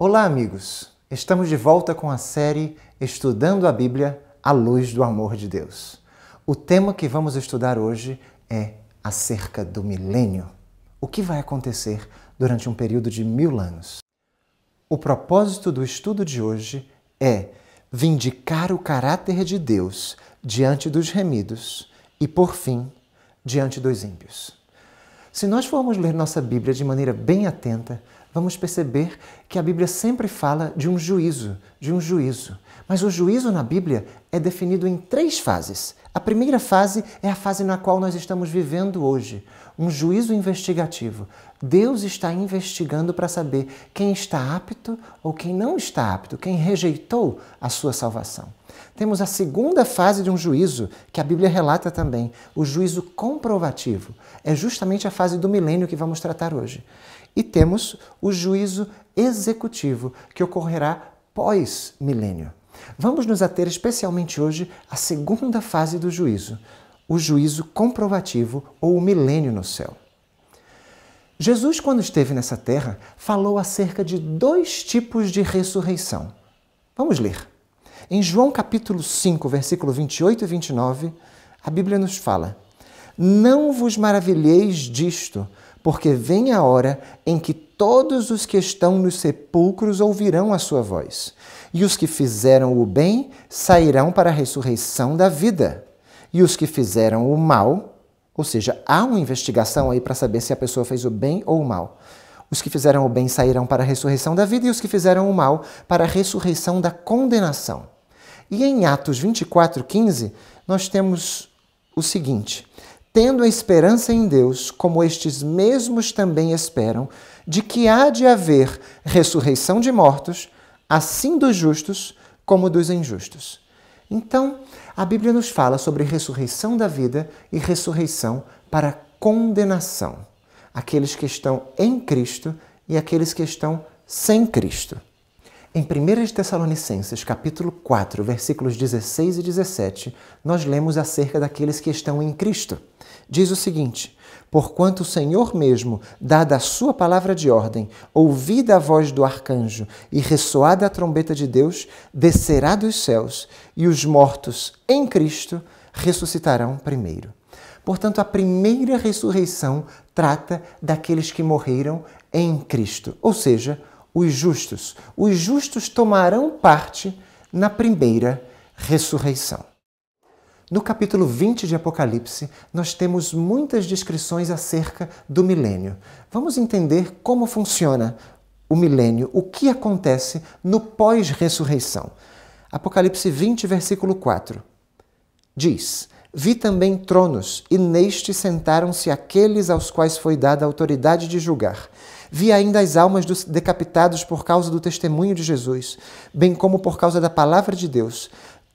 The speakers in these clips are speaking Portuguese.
Olá, amigos! Estamos de volta com a série Estudando a Bíblia à Luz do Amor de Deus. O tema que vamos estudar hoje é acerca do milênio. O que vai acontecer durante um período de mil anos? O propósito do estudo de hoje é vindicar o caráter de Deus diante dos remidos e, por fim, diante dos ímpios. Se nós formos ler nossa Bíblia de maneira bem atenta, vamos perceber que a Bíblia sempre fala de um juízo, de um juízo. Mas o juízo na Bíblia é definido em três fases. A primeira fase é a fase na qual nós estamos vivendo hoje, um juízo investigativo. Deus está investigando para saber quem está apto ou quem não está apto, quem rejeitou a sua salvação. Temos a segunda fase de um juízo, que a Bíblia relata também, o juízo comprovativo. É justamente a fase do milênio que vamos tratar hoje. E temos o juízo executivo, que ocorrerá pós-milênio. Vamos nos ater especialmente hoje à segunda fase do juízo, o juízo comprovativo ou o milênio no céu. Jesus, quando esteve nessa terra, falou acerca de dois tipos de ressurreição. Vamos ler. Em João capítulo 5, versículo 28 e 29, a Bíblia nos fala: Não vos maravilheis disto, porque vem a hora em que todos os que estão nos sepulcros ouvirão a sua voz, e os que fizeram o bem sairão para a ressurreição da vida, e os que fizeram o mal, ou seja, há uma investigação aí para saber se a pessoa fez o bem ou o mal. Os que fizeram o bem sairão para a ressurreição da vida, e os que fizeram o mal para a ressurreição da condenação. E em Atos 24, 15, nós temos o seguinte: tendo a esperança em Deus, como estes mesmos também esperam, de que há de haver ressurreição de mortos, assim dos justos como dos injustos. Então, a Bíblia nos fala sobre ressurreição da vida e ressurreição para condenação. Aqueles que estão em Cristo e aqueles que estão sem Cristo. Em 1 Tessalonicenses, capítulo 4, versículos 16 e 17, nós lemos acerca daqueles que estão em Cristo. Diz o seguinte: Porquanto o Senhor mesmo, dada a sua palavra de ordem, ouvida a voz do arcanjo e ressoada a trombeta de Deus, descerá dos céus, e os mortos em Cristo ressuscitarão primeiro. Portanto, a primeira ressurreição trata daqueles que morreram em Cristo, ou seja, os justos. Os justos tomarão parte na primeira ressurreição. No capítulo 20 de Apocalipse, nós temos muitas descrições acerca do milênio. Vamos entender como funciona o milênio, o que acontece no pós-ressurreição. Apocalipse 20, versículo 4 diz: Vi também tronos, e neste sentaram-se aqueles aos quais foi dada a autoridade de julgar. Vi ainda as almas dos decapitados por causa do testemunho de Jesus, bem como por causa da palavra de Deus,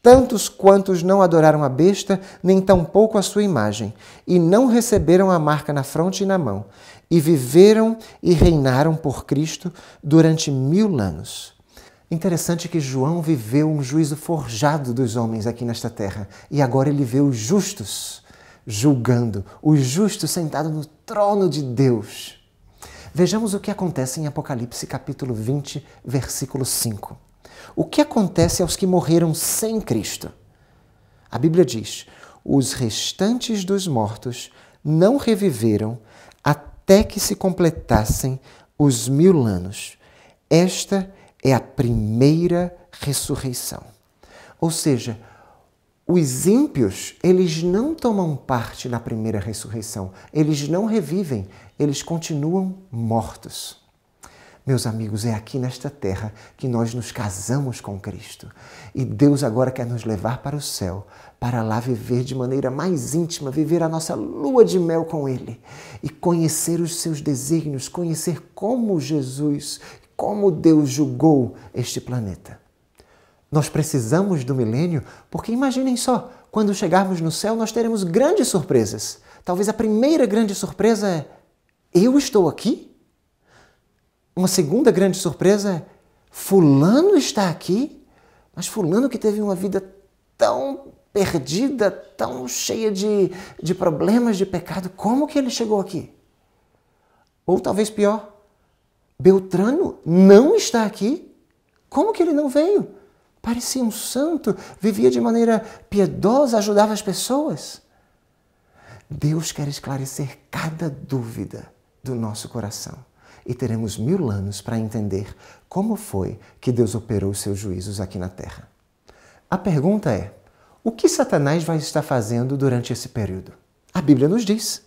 tantos quantos não adoraram a besta, nem tampouco a sua imagem, e não receberam a marca na fronte e na mão, e viveram e reinaram por Cristo durante mil anos. Interessante que João viveu um juízo forjado dos homens aqui nesta terra e agora ele vê os justos julgando, os justos sentados no trono de Deus. Vejamos o que acontece em Apocalipse capítulo 20, versículo 5. O que acontece aos que morreram sem Cristo? A Bíblia diz: os restantes dos mortos não reviveram até que se completassem os mil anos. Esta é a primeira ressurreição. Ou seja, os ímpios, eles não tomam parte na primeira ressurreição, eles não revivem, eles continuam mortos. Meus amigos, é aqui nesta terra que nós nos casamos com Cristo. E Deus agora quer nos levar para o céu, para lá viver de maneira mais íntima, viver a nossa lua de mel com Ele e conhecer os seus desígnios, conhecer como Jesus, como Deus julgou este planeta. Nós precisamos do milênio, porque imaginem só, quando chegarmos no céu, nós teremos grandes surpresas. Talvez a primeira grande surpresa é: eu estou aqui? Uma segunda grande surpresa é: Fulano está aqui? Mas Fulano que teve uma vida tão perdida, tão cheia de, de problemas, de pecado, como que ele chegou aqui? Ou talvez pior, Beltrano não está aqui? Como que ele não veio? Parecia um santo, vivia de maneira piedosa, ajudava as pessoas. Deus quer esclarecer cada dúvida do nosso coração e teremos mil anos para entender como foi que Deus operou seus juízos aqui na Terra. A pergunta é: o que Satanás vai estar fazendo durante esse período? A Bíblia nos diz.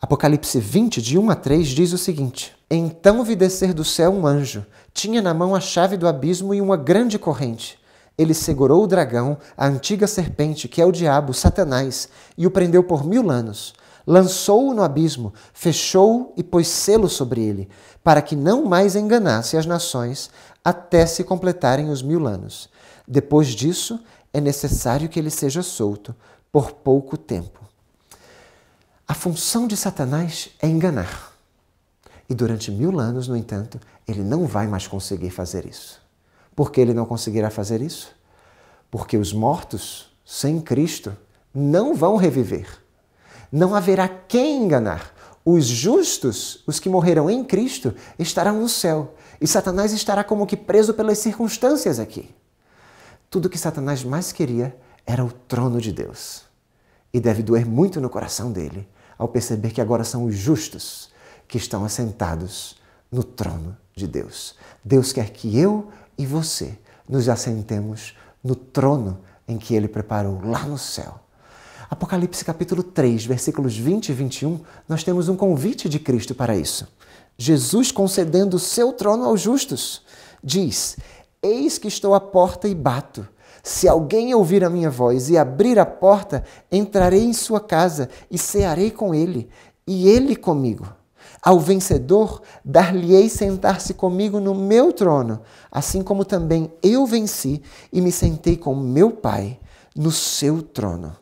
Apocalipse 20, de 1 a 3, diz o seguinte: então vi descer do céu um anjo. Tinha na mão a chave do abismo e uma grande corrente. Ele segurou o dragão, a antiga serpente, que é o diabo, Satanás, e o prendeu por mil anos. Lançou-o no abismo, fechou-o e pôs selo sobre ele, para que não mais enganasse as nações até se completarem os mil anos. Depois disso, é necessário que ele seja solto por pouco tempo. A função de Satanás é enganar. E durante mil anos, no entanto, ele não vai mais conseguir fazer isso. Por que ele não conseguirá fazer isso? Porque os mortos, sem Cristo, não vão reviver. Não haverá quem enganar. Os justos, os que morreram em Cristo, estarão no céu. E Satanás estará como que preso pelas circunstâncias aqui. Tudo que Satanás mais queria era o trono de Deus. E deve doer muito no coração dele ao perceber que agora são os justos que estão assentados no trono de Deus. Deus quer que eu e você nos assentemos no trono em que ele preparou lá no céu. Apocalipse capítulo 3, versículos 20 e 21, nós temos um convite de Cristo para isso. Jesus concedendo o seu trono aos justos, diz: Eis que estou à porta e bato. Se alguém ouvir a minha voz e abrir a porta, entrarei em sua casa e cearei com ele, e ele comigo. Ao vencedor, dar-lhe-ei sentar-se comigo no meu trono, assim como também eu venci e me sentei com meu Pai no seu trono.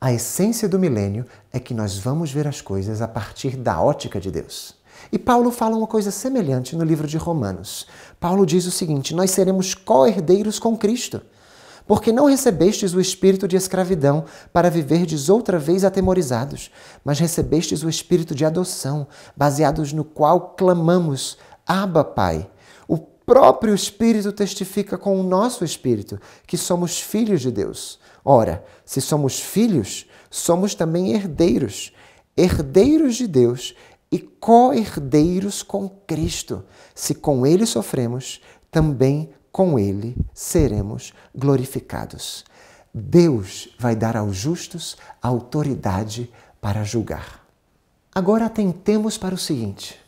A essência do milênio é que nós vamos ver as coisas a partir da ótica de Deus. E Paulo fala uma coisa semelhante no livro de Romanos. Paulo diz o seguinte: Nós seremos co-herdeiros com Cristo porque não recebestes o espírito de escravidão para viverdes outra vez atemorizados, mas recebestes o espírito de adoção, baseados no qual clamamos: Abba, Pai. O próprio Espírito testifica com o nosso espírito que somos filhos de Deus. Ora, se somos filhos, somos também herdeiros, herdeiros de Deus e co-herdeiros com Cristo. Se com ele sofremos, também com ele seremos glorificados. Deus vai dar aos justos autoridade para julgar. Agora atentemos para o seguinte: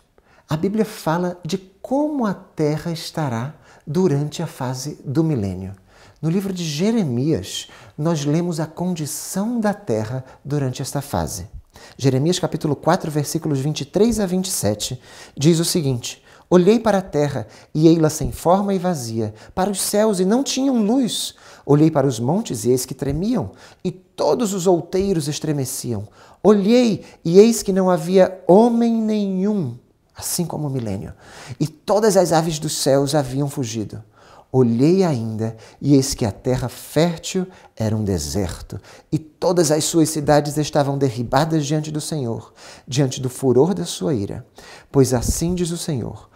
a Bíblia fala de como a terra estará durante a fase do milênio. No livro de Jeremias, nós lemos a condição da terra durante esta fase. Jeremias capítulo 4, versículos 23 a 27, diz o seguinte: Olhei para a terra e ei-la sem forma e vazia, para os céus e não tinham luz. Olhei para os montes e eis que tremiam, e todos os outeiros estremeciam. Olhei e eis que não havia homem nenhum, assim como o milênio, e todas as aves dos céus haviam fugido. Olhei ainda e eis que a terra fértil era um deserto, e todas as suas cidades estavam derribadas diante do Senhor, diante do furor da sua ira. Pois assim diz o Senhor: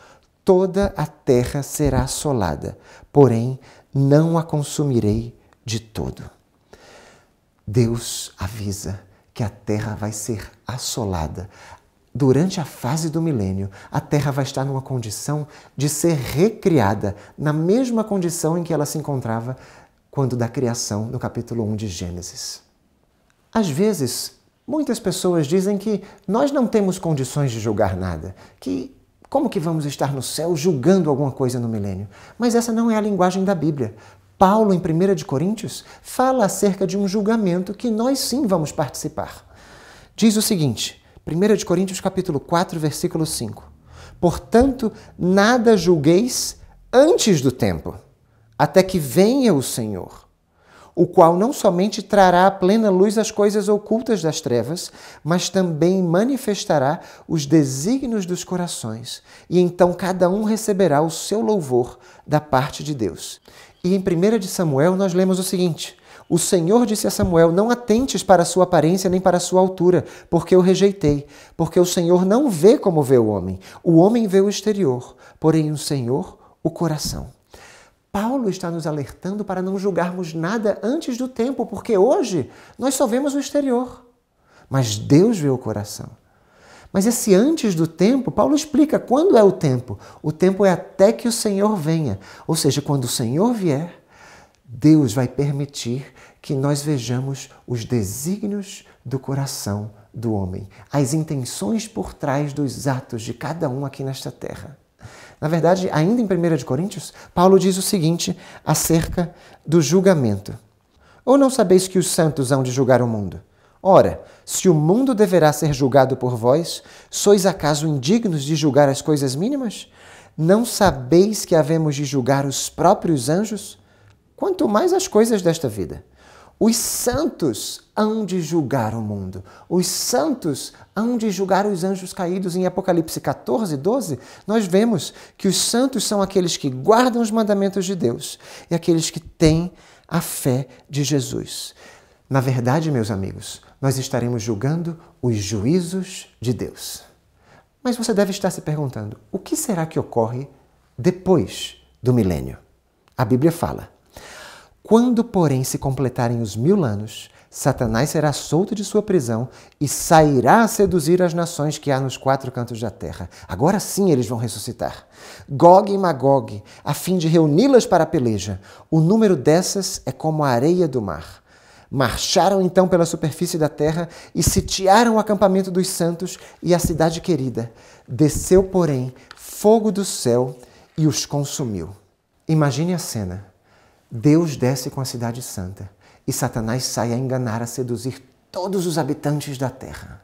toda a terra será assolada, porém não a consumirei de todo. Deus avisa que a terra vai ser assolada. Durante a fase do milênio, a terra vai estar numa condição de ser recriada, na mesma condição em que ela se encontrava quando da criação, no capítulo 1 de Gênesis. Às vezes, muitas pessoas dizem que nós não temos condições de julgar nada, que como que vamos estar no céu julgando alguma coisa no milênio? Mas essa não é a linguagem da Bíblia. Paulo, em 1 de Coríntios, fala acerca de um julgamento que nós sim vamos participar. Diz o seguinte, 1 de Coríntios capítulo 4, versículo 5. Portanto, nada julgueis antes do tempo, até que venha o Senhor o qual não somente trará à plena luz as coisas ocultas das trevas, mas também manifestará os desígnios dos corações, e então cada um receberá o seu louvor da parte de Deus. E em 1 de Samuel nós lemos o seguinte: o Senhor disse a Samuel: Não atentes para a sua aparência nem para a sua altura, porque eu rejeitei. Porque o Senhor não vê como vê o homem. O homem vê o exterior, porém o Senhor o coração. Paulo está nos alertando para não julgarmos nada antes do tempo, porque hoje nós só vemos o exterior, mas Deus vê o coração. Mas esse antes do tempo, Paulo explica quando é o tempo. O tempo é até que o Senhor venha. Ou seja, quando o Senhor vier, Deus vai permitir que nós vejamos os desígnios do coração do homem, as intenções por trás dos atos de cada um aqui nesta terra. Na verdade, ainda em 1 de Coríntios, Paulo diz o seguinte acerca do julgamento. Ou não sabeis que os santos hão de julgar o mundo? Ora, se o mundo deverá ser julgado por vós, sois acaso indignos de julgar as coisas mínimas? Não sabeis que havemos de julgar os próprios anjos? Quanto mais as coisas desta vida. Os santos hão de julgar o mundo. Os santos hão de julgar os anjos caídos. Em Apocalipse 14, 12, nós vemos que os santos são aqueles que guardam os mandamentos de Deus e aqueles que têm a fé de Jesus. Na verdade, meus amigos, nós estaremos julgando os juízos de Deus. Mas você deve estar se perguntando: o que será que ocorre depois do milênio? A Bíblia fala quando, porém, se completarem os mil anos, Satanás será solto de sua prisão e sairá a seduzir as nações que há nos quatro cantos da terra. Agora sim eles vão ressuscitar. Gog e Magog, a fim de reuni-las para a peleja. O número dessas é como a areia do mar. Marcharam então pela superfície da terra e sitiaram o acampamento dos santos e a cidade querida. Desceu, porém, fogo do céu e os consumiu. Imagine a cena Deus desce com a cidade santa e Satanás sai a enganar, a seduzir todos os habitantes da terra.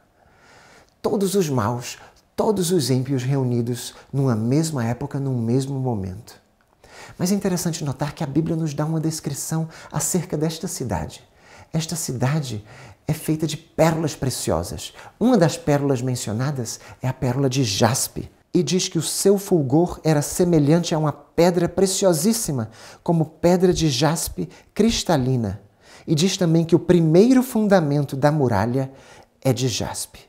Todos os maus, todos os ímpios reunidos numa mesma época, num mesmo momento. Mas é interessante notar que a Bíblia nos dá uma descrição acerca desta cidade. Esta cidade é feita de pérolas preciosas. Uma das pérolas mencionadas é a pérola de jaspe, e diz que o seu fulgor era semelhante a uma pedra preciosíssima, como pedra de jaspe cristalina. E diz também que o primeiro fundamento da muralha é de jaspe.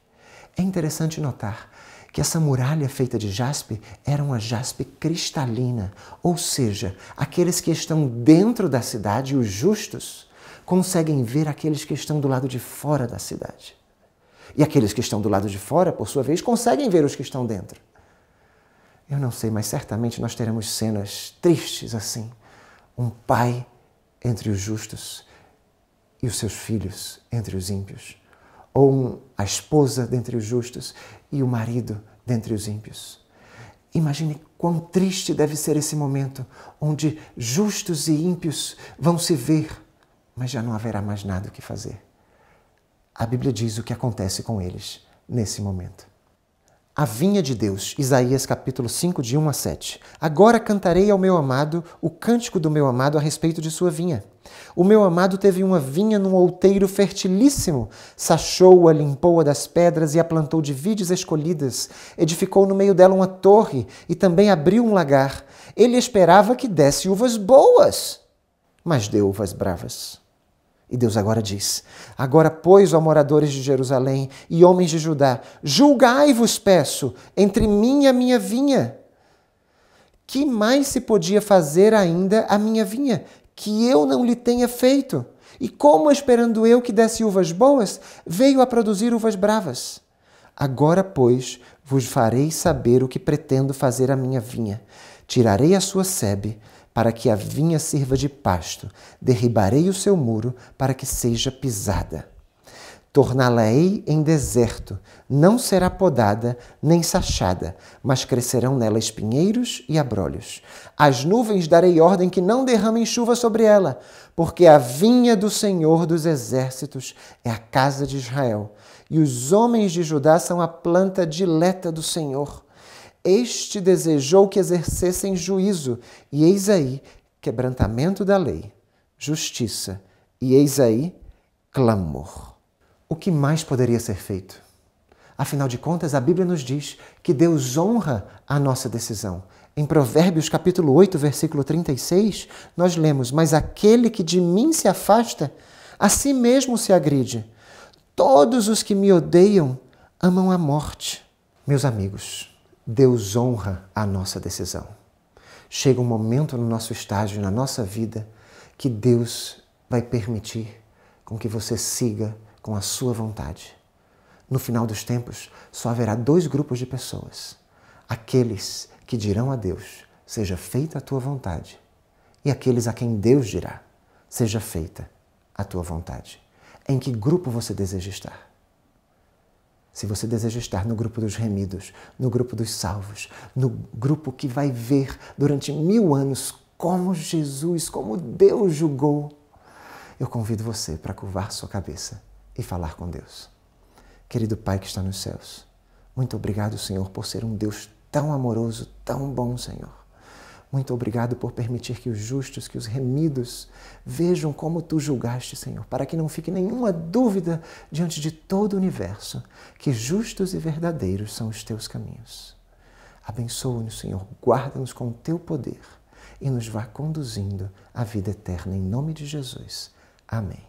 É interessante notar que essa muralha feita de jaspe era uma jaspe cristalina, ou seja, aqueles que estão dentro da cidade, os justos, conseguem ver aqueles que estão do lado de fora da cidade. E aqueles que estão do lado de fora, por sua vez, conseguem ver os que estão dentro. Eu não sei, mas certamente nós teremos cenas tristes assim. Um pai entre os justos e os seus filhos entre os ímpios. Ou um, a esposa dentre os justos e o marido dentre os ímpios. Imagine quão triste deve ser esse momento onde justos e ímpios vão se ver, mas já não haverá mais nada o que fazer. A Bíblia diz o que acontece com eles nesse momento. A vinha de Deus, Isaías capítulo 5, de 1 a 7. Agora cantarei ao meu amado o cântico do meu amado a respeito de sua vinha. O meu amado teve uma vinha num outeiro fertilíssimo, sachou-a, limpou-a das pedras e a plantou de vides escolhidas, edificou no meio dela uma torre e também abriu um lagar. Ele esperava que desse uvas boas, mas deu uvas bravas. E Deus agora diz: Agora, pois, ó moradores de Jerusalém e homens de Judá, julgai-vos, peço, entre mim e a minha vinha. Que mais se podia fazer ainda a minha vinha, que eu não lhe tenha feito? E como, esperando eu que desse uvas boas, veio a produzir uvas bravas? Agora, pois, vos farei saber o que pretendo fazer à minha vinha. Tirarei a sua sebe, para que a vinha sirva de pasto, derribarei o seu muro para que seja pisada. Torná-la-ei em deserto, não será podada nem sachada, mas crescerão nela espinheiros e abrolhos. As nuvens darei ordem que não derramem chuva sobre ela, porque a vinha do Senhor dos exércitos é a casa de Israel, e os homens de Judá são a planta dileta do Senhor. Este desejou que exercessem juízo, e eis aí quebrantamento da lei, justiça, e eis aí clamor. O que mais poderia ser feito? Afinal de contas, a Bíblia nos diz que Deus honra a nossa decisão. Em Provérbios capítulo 8, versículo 36, nós lemos: "Mas aquele que de mim se afasta, a si mesmo se agride. Todos os que me odeiam amam a morte." Meus amigos, Deus honra a nossa decisão. Chega um momento no nosso estágio, na nossa vida, que Deus vai permitir com que você siga com a sua vontade. No final dos tempos, só haverá dois grupos de pessoas: aqueles que dirão a Deus: Seja feita a tua vontade, e aqueles a quem Deus dirá: Seja feita a tua vontade. Em que grupo você deseja estar? Se você deseja estar no grupo dos remidos, no grupo dos salvos, no grupo que vai ver durante mil anos como Jesus, como Deus julgou, eu convido você para curvar sua cabeça e falar com Deus. Querido Pai que está nos céus, muito obrigado, Senhor, por ser um Deus tão amoroso, tão bom, Senhor. Muito obrigado por permitir que os justos, que os remidos, vejam como tu julgaste, Senhor, para que não fique nenhuma dúvida diante de todo o universo que justos e verdadeiros são os teus caminhos. Abençoa-nos, Senhor, guarda-nos com o teu poder e nos vá conduzindo à vida eterna, em nome de Jesus. Amém.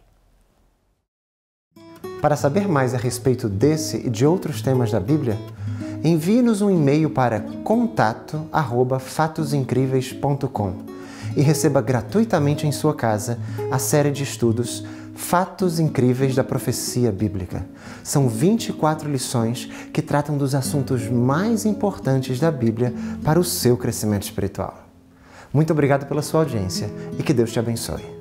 Para saber mais a respeito desse e de outros temas da Bíblia, envie-nos um e-mail para contato@fatosincríveis.com e receba gratuitamente em sua casa a série de estudos Fatos Incríveis da Profecia Bíblica. São 24 lições que tratam dos assuntos mais importantes da Bíblia para o seu crescimento espiritual. Muito obrigado pela sua audiência e que Deus te abençoe.